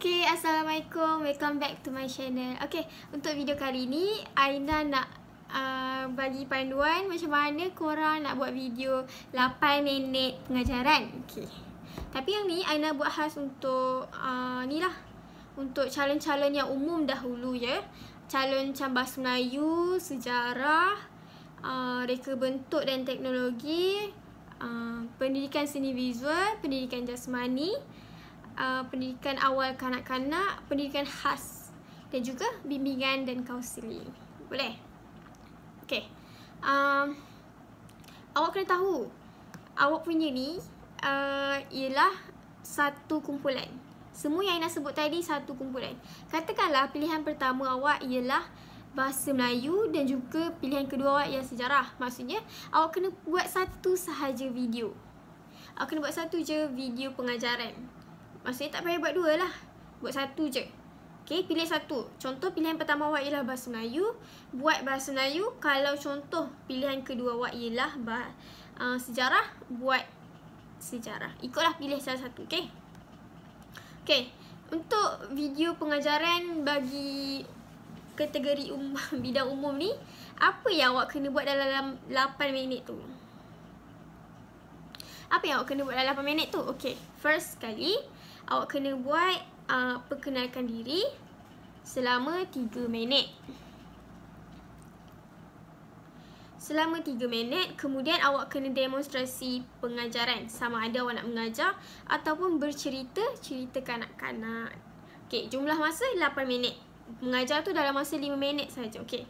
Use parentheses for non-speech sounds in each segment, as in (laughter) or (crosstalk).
Okay, Assalamualaikum. Welcome back to my channel. Okay, untuk video kali ni, Aina nak uh, bagi panduan macam mana korang nak buat video 8 minit pengajaran. Okay. Tapi yang ni, Aina buat khas untuk uh, ni lah. Untuk calon-calon yang umum dahulu ya. Calon cambas Melayu, sejarah, uh, reka bentuk dan teknologi, uh, pendidikan seni visual, pendidikan jasmani, uh, pendidikan awal kanak-kanak, pendidikan khas dan juga bimbingan dan kaunseling. Boleh? Okay. Um, awak kena tahu, awak punya ni uh, ialah satu kumpulan. Semua yang nak sebut tadi satu kumpulan. Katakanlah pilihan pertama awak ialah bahasa Melayu dan juga pilihan kedua awak ialah sejarah. Maksudnya, awak kena buat satu sahaja video. Awak kena buat satu je video pengajaran. Maksudnya tak payah buat dua lah Buat satu je Okay, pilih satu Contoh pilihan pertama awak ialah bahasa Melayu Buat bahasa Melayu Kalau contoh pilihan kedua awak ialah bah, uh, Sejarah Buat sejarah Ikutlah pilih salah satu Okay Okay Untuk video pengajaran bagi Kategori um, (laughs) bidang umum ni Apa yang awak kena buat dalam 8 minit tu? Apa yang awak kena buat dalam 8 minit tu? Okay First kali awak kena buat uh, perkenalkan diri selama 3 minit. Selama 3 minit, kemudian awak kena demonstrasi pengajaran sama ada awak nak mengajar ataupun bercerita cerita kanak-kanak. Okey, jumlah masa 8 minit. Mengajar tu dalam masa 5 minit saja. Okey.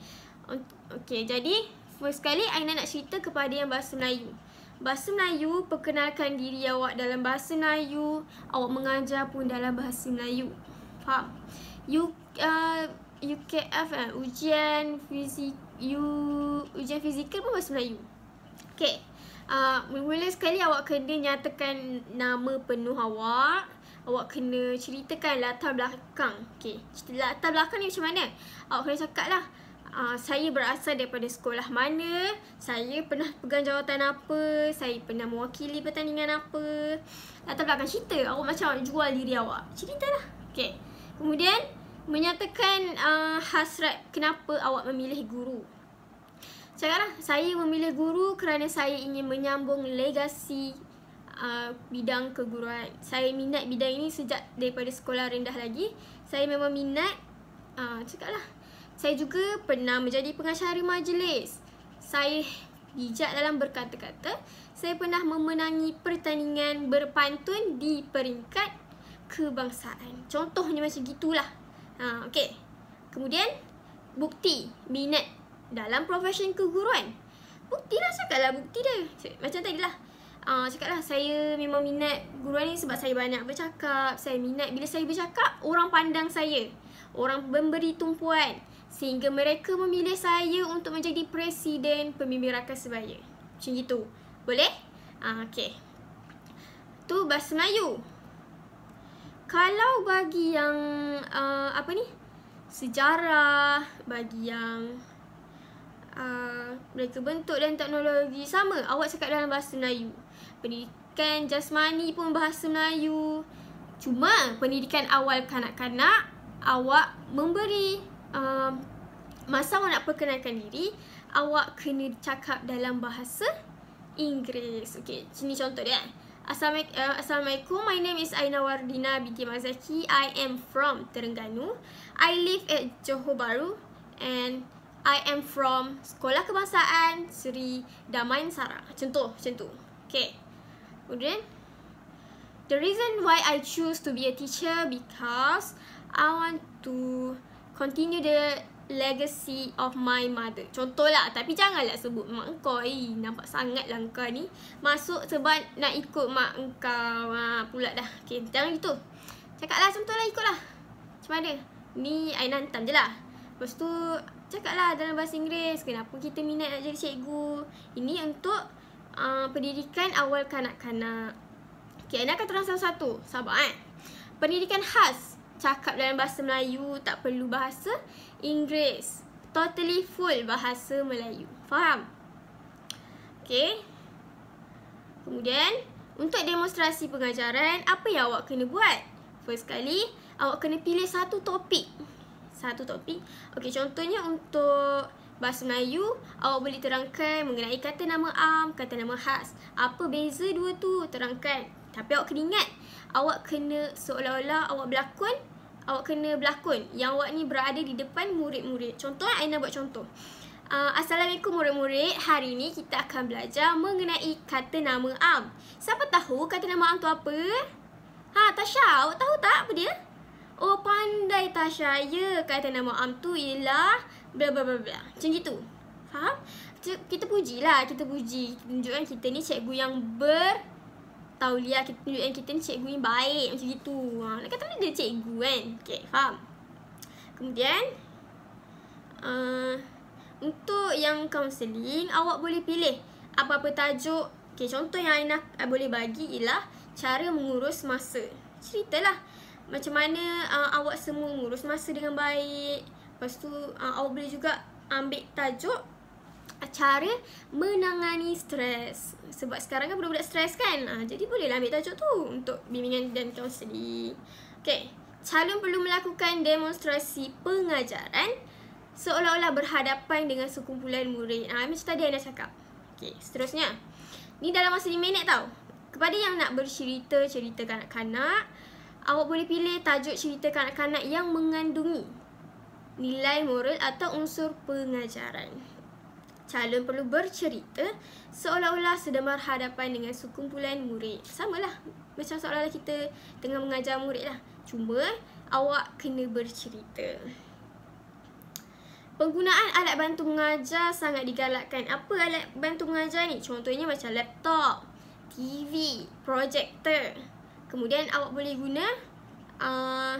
Okey, jadi first kali Aina nak cerita kepada yang bahasa Melayu. Bahasa Melayu, perkenalkan diri awak dalam bahasa Melayu, awak mengajar pun dalam bahasa Melayu. Faham? You uh, UKF kan? Eh, ujian fizik you ujian fizikal pun bahasa Melayu. Okay, Uh, mula-mula sekali awak kena nyatakan nama penuh awak Awak kena ceritakan latar belakang Okay, cerita latar belakang ni macam mana? Awak kena cakap lah uh, saya berasal daripada sekolah mana, saya pernah pegang jawatan apa, saya pernah mewakili pertandingan apa. Latar belakang cerita, awak macam jual diri awak. Cerita lah. Okay. Kemudian, menyatakan uh, hasrat kenapa awak memilih guru. Cakaplah, saya memilih guru kerana saya ingin menyambung legasi Uh, bidang keguruan Saya minat bidang ini sejak daripada sekolah rendah lagi Saya memang minat uh, Cakap lah saya juga pernah menjadi pengacara majlis. Saya bijak dalam berkata-kata. Saya pernah memenangi pertandingan berpantun di peringkat kebangsaan. Contohnya macam gitulah. Ha, okay. Kemudian, bukti minat dalam profesion keguruan. Buktilah, cakaplah bukti dia. Macam tadi lah. Uh, ha, cakaplah saya memang minat guruan ni sebab saya banyak bercakap. Saya minat bila saya bercakap, orang pandang saya. Orang memberi tumpuan. Sehingga mereka memilih saya untuk menjadi presiden pembimbing rakan sebaya. Macam gitu. Boleh? Ah, okay. Tu bahasa Melayu. Kalau bagi yang uh, apa ni? Sejarah, bagi yang uh, mereka bentuk dan teknologi sama. Awak cakap dalam bahasa Melayu. Pendidikan jasmani pun bahasa Melayu. Cuma pendidikan awal kanak-kanak awak memberi uh, masa awak nak perkenalkan diri, awak kena cakap dalam bahasa Inggeris. Okey, sini contoh dia. Eh. Eh, Assalamualaikum, my name is Aina Wardina binti Mazaki. I am from Terengganu. I live at Johor Bahru and I am from Sekolah Kebangsaan Seri Damain Sara. Contoh, macam tu. Okay. Kemudian, the reason why I choose to be a teacher because I want to continue the legacy of my mother. Contohlah, tapi janganlah sebut mak kau. Eh, nampak sangatlah kau ni. Masuk sebab nak ikut mak kau ha, pula dah. Okay, jangan gitu. Cakaplah, contohlah ikutlah. Macam mana? Ni, I nantam je lah. Lepas tu, cakaplah dalam bahasa Inggeris. Kenapa kita minat nak jadi cikgu? Ini untuk uh, pendidikan awal kanak-kanak. Okay, I nak akan terang satu-satu. Sabar, eh. Pendidikan khas cakap dalam bahasa Melayu tak perlu bahasa Inggeris. Totally full bahasa Melayu. Faham? Okay. Kemudian, untuk demonstrasi pengajaran, apa yang awak kena buat? First kali, awak kena pilih satu topik. Satu topik. Okay, contohnya untuk bahasa Melayu, awak boleh terangkan mengenai kata nama am, kata nama khas. Apa beza dua tu? Terangkan. Tapi awak kena ingat Awak kena seolah-olah awak berlakon Awak kena berlakon Yang awak ni berada di depan murid-murid Contoh lah, eh, nak buat contoh uh, Assalamualaikum murid-murid Hari ni kita akan belajar mengenai kata nama am Siapa tahu kata nama am tu apa? Ha, Tasha, awak tahu tak apa dia? Oh, pandai Tasha Ya, kata nama am tu ialah bla bla bla bla. Macam gitu. Faham? Kita, kita lah. kita puji. Tunjukkan kita ni cikgu yang ber Tahu tauliah kita tunjuk yang kita ni cikgu ni baik macam gitu. Ha, nak kata dia cikgu kan. Okey, faham. Kemudian uh, untuk yang counseling, awak boleh pilih apa-apa tajuk. Okey, contoh yang Aina boleh bagi ialah cara mengurus masa. Ceritalah macam mana uh, awak semua mengurus masa dengan baik. pastu uh, awak boleh juga ambil tajuk cara menangani stres. Sebab sekarang kan budak-budak stres kan? Ha, jadi bolehlah ambil tajuk tu untuk bimbingan dan counseling. Okay. Calon perlu melakukan demonstrasi pengajaran seolah-olah berhadapan dengan sekumpulan murid. Ha, macam tadi anda cakap. Okay, seterusnya. Ni dalam masa 5 minit tau. Kepada yang nak bercerita cerita kanak-kanak, awak boleh pilih tajuk cerita kanak-kanak yang mengandungi nilai moral atau unsur pengajaran calon perlu bercerita seolah-olah sedang berhadapan dengan sekumpulan murid. Sama lah. Macam seolah-olah kita tengah mengajar murid lah. Cuma awak kena bercerita. Penggunaan alat bantu mengajar sangat digalakkan. Apa alat bantu mengajar ni? Contohnya macam laptop, TV, projector. Kemudian awak boleh guna uh,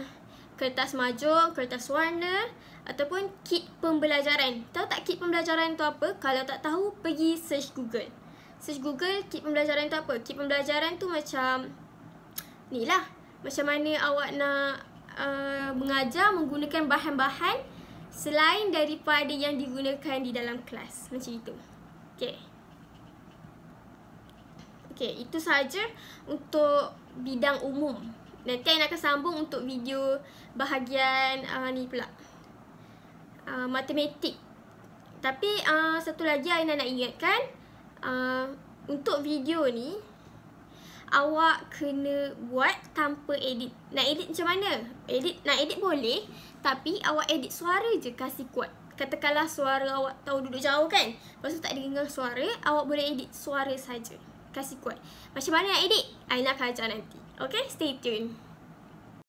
kertas majuk, kertas warna ataupun kit pembelajaran. Tahu tak kit pembelajaran tu apa? Kalau tak tahu, pergi search Google. Search Google, kit pembelajaran tu apa? Kit pembelajaran tu macam ni lah. Macam mana awak nak uh, mengajar menggunakan bahan-bahan selain daripada yang digunakan di dalam kelas. Macam itu. Okay. Okay, itu sahaja untuk bidang umum. Nanti saya akan sambung untuk video bahagian uh, ni pula. Uh, matematik. Tapi uh, satu lagi Aina nak ingatkan uh, untuk video ni awak kena buat tanpa edit. Nak edit macam mana? Edit nak edit boleh tapi awak edit suara je kasih kuat. Katakanlah suara awak tahu duduk jauh kan. Lepas tu tak dengar suara, awak boleh edit suara saja. Kasih kuat. Macam mana nak edit? Aina akan ajar nanti. Okay, stay tune.